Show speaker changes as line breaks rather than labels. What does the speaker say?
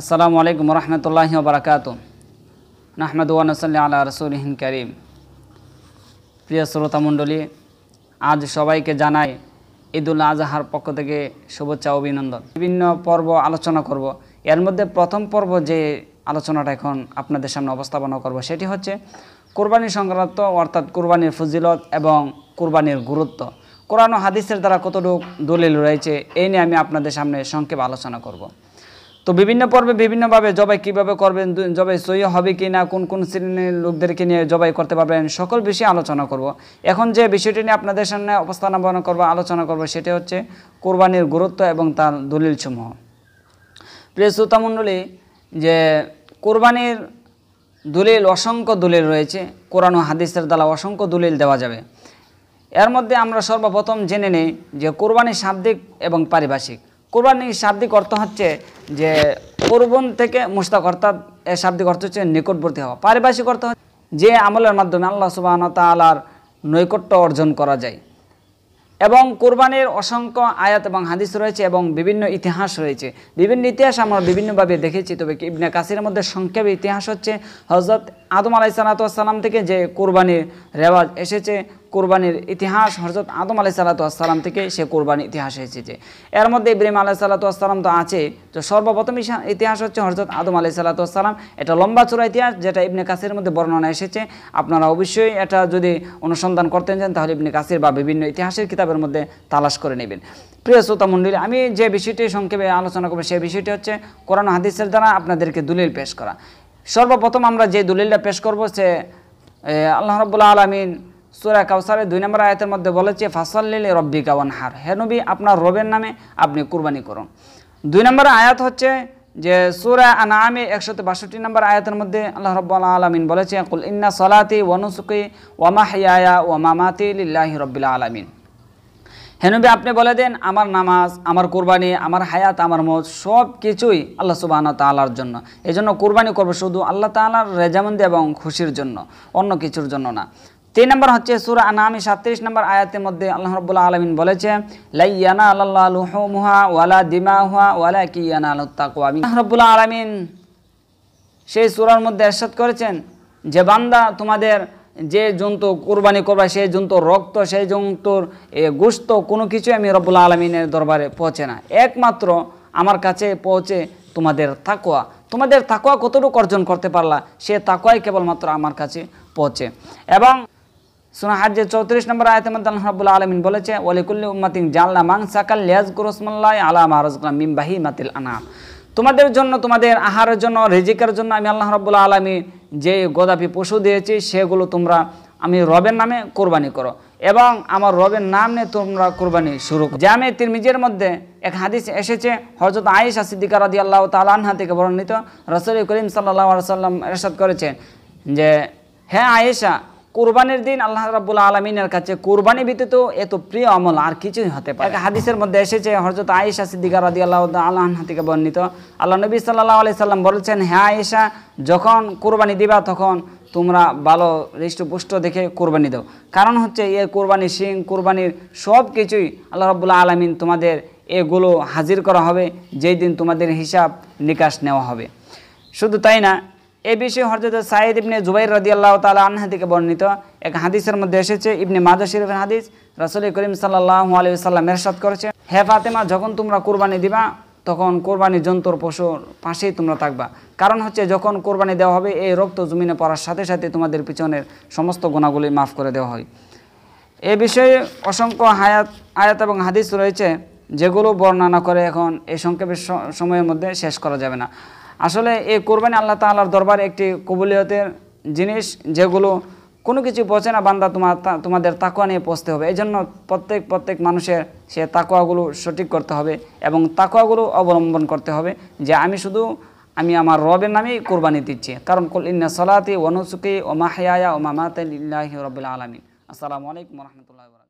আসসালামু আলাইকুম রহমতুল্লাহ বারাকাত নাহমদ ওয়ানসাল্লি আল্লাহ রসুলহীন করিম প্রিয় শ্রোতামণ্ডলী আজ সবাইকে জানাই ঈদুল আজহার পক্ষ থেকে শুভেচ্ছা অভিনন্দন বিভিন্ন পর্ব আলোচনা করব এর মধ্যে প্রথম পর্ব যে আলোচনাটা এখন আপনাদের সামনে অবস্থাপনা করব সেটি হচ্ছে কোরবানি সংক্রান্ত অর্থাৎ কোরবানির ফজিলত এবং কোরবানির গুরুত্ব কোরআন হাদিসের দ্বারা কতটুকু দলিল রয়েছে এই নিয়ে আমি আপনাদের সামনে সংক্ষেপ আলোচনা করব তো বিভিন্ন পর্বে বিভিন্নভাবে জবাই কিভাবে করবেন জবাই সই হবে কি না কোন কোন শ্রেণীর লোকদেরকে নিয়ে জবাই করতে পারবেন সকল বিষয়ে আলোচনা করব। এখন যে বিষয়টি নিয়ে আপনাদের সামনে উপস্থাপনা করব আলোচনা করব সেটি হচ্ছে কোরবানির গুরুত্ব এবং তার দলিলসমূহ প্রিয় শ্রোতামণ্ডলী যে কোরবানির দলিল অসংখ্য দলিল রয়েছে কোরআন হাদিসের দ্বারা অসংখ্য দলিল দেওয়া যাবে এর মধ্যে আমরা সর্বপ্রথম জেনে নিই যে কোরবানি শাব্দিক এবং পারিভাষিক কোরবানির শাব্দিক অর্থ হচ্ছে যে কোরবন থেকে মুস্তাক অর্থাৎ এর শাব্দিক অর্থ হচ্ছে নিকটবর্তী হওয়া পারিপার্শ্বিক অর্থ যে আমলের মাধ্যমে আল্লাহ সুবাহন তালার নৈকট্য অর্জন করা যায় এবং কোরবানির অসংখ্য আয়াত এবং হাদিস রয়েছে এবং বিভিন্ন ইতিহাস রয়েছে বিভিন্ন ইতিহাস আমরা বিভিন্নভাবে দেখেছি তবে ইবনে কাসির মধ্যে সংক্ষেপ ইতিহাস হচ্ছে হজরত আদম আলাইসালাতাম থেকে যে কোরবানির রেওয়াজ এসেছে কোরবানির ইতিহাস হজরত আদম আলাই সালাতাম থেকে সে কোরবানির ইতিহাস এসেছে এর মধ্যে ইব্রাহিম আলাই সালাতাম তো আছে তো সর্বপ্রথম ইতিহাস হচ্ছে হজরত আদম আলাই সালাতাম এটা লম্বা চোরা ইতিহাস যেটা ইবনে কাসির মধ্যে বর্ণনা এসেছে আপনারা অবশ্যই এটা যদি অনুসন্ধান করতে চান তাহলে ইবনে কাসির বা বিভিন্ন ইতিহাসের কিতাবের মধ্যে তালাশ করে নেবেন প্রিয় শ্রোতা মণ্ডলী আমি যে বিষয়টি সংক্ষেপে আলোচনা করবো সেই বিষয়টি হচ্ছে কোরআন হাদিসের দ্বারা আপনাদেরকে দলিল পেশ করা সর্বপ্রথম আমরা যে দলিলটা পেশ করব সে আল্লাহ রবুল্লা আলমিন সুরা কাউসারের দুই নম্বর আয়তের মধ্যে বলেছে ফাসল্লিল রব্বি কাওয়ান হার হেনবি আপনার রবের নামে আপনি কুরবানি করুন দুই নম্বর আয়াত হচ্ছে যে সুরা আনামে একশত বাষট্টি নম্বর আয়াতের মধ্যে আল্লাহ রব আলমিন বলেছে কুল ইন্না সলাতি ওয়ানুসুকি ওয়ামা হিয়া মাতি লিল্লাহি রব্বিল আলমিন হেনবি আপনি বলে দেন আমার নামাজ আমার কুরবানি আমার হায়াত আমার মত সব কিছুই আল্লাহ সুবাহন তালার জন্য এই জন্য কুরবানি করবো শুধু আল্লাহ তালার রেজামন্দি এবং খুশির জন্য অন্য কিছুর জন্য না তিন নম্বর হচ্ছে সুরা আনামি সাতত্রিশ নম্বর আয়াতের মধ্যে আল্লাহ রবুল্লা আলমিন বলেছে লাইয়ানা আল্লাহ লুহমুহা ওয়ালা দিমা হুয়া ওয়ালা কিয়ানা আল্লাহ আল্লাহ রবুল্লা আলমিন সেই সুরার মধ্যে এরশাদ করেছেন যে বান্দা তোমাদের যে জন্তু কোরবানি করবা সেই জন্তুর রক্ত সেই জন্তুর গোস্ত কোনো কিছু আমি রব্বুল আলমিনের দরবারে পৌঁছে না একমাত্র আমার কাছে পৌঁছে তোমাদের থাকুয়া তোমাদের থাকুয়া কতটুকু অর্জন করতে পারলা সে তাকোয়াই কেবলমাত্র আমার কাছে পৌঁছে এবং সোনা যে চৌত্রিশ নম্বর আয়তের আল্লাহ রাবুল আলমিন বলেছে ওয়ালিকুল্লি উম্মাতিন জাল্লা মাং সাকাল লিয়াজ গুরসমল্লাহ আলা মারাজলাম মিমবাহি মাতিল আনাম তোমাদের জন্য তোমাদের আহারের জন্য রেজিকের জন্য আমি আল্লাহ রাবুল আলমী যে গদাপি পশু দিয়েছি সেগুলো তোমরা আমি রবের নামে কোরবানি করো এবং আমার রবের নাম নিয়ে তোমরা কোরবানি শুরু করো জামে তিরমিজের মধ্যে এক হাদিস এসেছে হজরত আয়েশা সিদ্দিকা রাদি আল্লাহ তালানহা থেকে বর্ণিত রসুল করিম সাল্লাহ সাল্লাম এরশাদ করেছেন যে হ্যাঁ আয়েশা কোরবানির দিন আল্লাহ রাবুল আলমিনের কাছে কোরবানি ব্যতীত এত প্রিয় আমল আর কিছুই হতে পারে হাদিসের মধ্যে এসেছে হরজত আয়েশা সিদ্দিকা রাদি আল্লাহ আল্লাহ থেকে বর্ণিত আল্লাহ নবী সাল্লাহ আলি সাল্লাম বলেছেন হ্যাঁ আয়েশা যখন কোরবানি দিবা তখন তোমরা ভালো হৃষ্টপুষ্ট দেখে কোরবানি দাও কারণ হচ্ছে এ কোরবানি সিং কোরবানির সব কিছুই আল্লাহ রাবুল্লাহ আলমিন তোমাদের এগুলো হাজির করা হবে যেই দিন তোমাদের হিসাব নিকাশ নেওয়া হবে শুধু তাই না এ বিষয়ে হরজত সাইদ ইবনে জুবাই রদি আল্লাহ তালা আনহা থেকে বর্ণিত এক হাদিসের মধ্যে এসেছে ইবনে মাদা শরীফের হাদিস রসুল করিম সাল্লাহ আলিয়া সাল্লাম এরশাদ করেছে হে ফাতেমা যখন তোমরা কোরবানি দিবা তখন কোরবানি জন্তুর পশুর পাশেই তোমরা থাকবা কারণ হচ্ছে যখন কোরবানি দেওয়া হবে এই রক্ত জমিনে পড়ার সাথে সাথে তোমাদের পিছনের সমস্ত গোনাগুলি মাফ করে দেওয়া হয় এ বিষয়ে অসংখ্য হায়াত আয়াত এবং হাদিস রয়েছে যেগুলো বর্ণনা করে এখন এই সংক্ষেপের সময়ের মধ্যে শেষ করা যাবে না আসলে এই কোরবানি আল্লাহ তাল্লাহর দরবার একটি কবুলিয়তের জিনিস যেগুলো কোনো কিছু পচে না বান্দা তোমার তোমাদের তাকুয়া নিয়ে পচতে হবে এই জন্য প্রত্যেক প্রত্যেক মানুষের সে তাকুয়াগুলো সঠিক করতে হবে এবং তাকুয়াগুলো অবলম্বন করতে হবে যে আমি শুধু আমি আমার রবের নামেই কোরবানি দিচ্ছি কারণ কলিনা ইন্না সলাতি ওনুসুকি ও মাহিয়া ও মামাতে লিল্লাহি রবিল আলমিন আসসালামু আলাইকুম রহমতুল্লাহ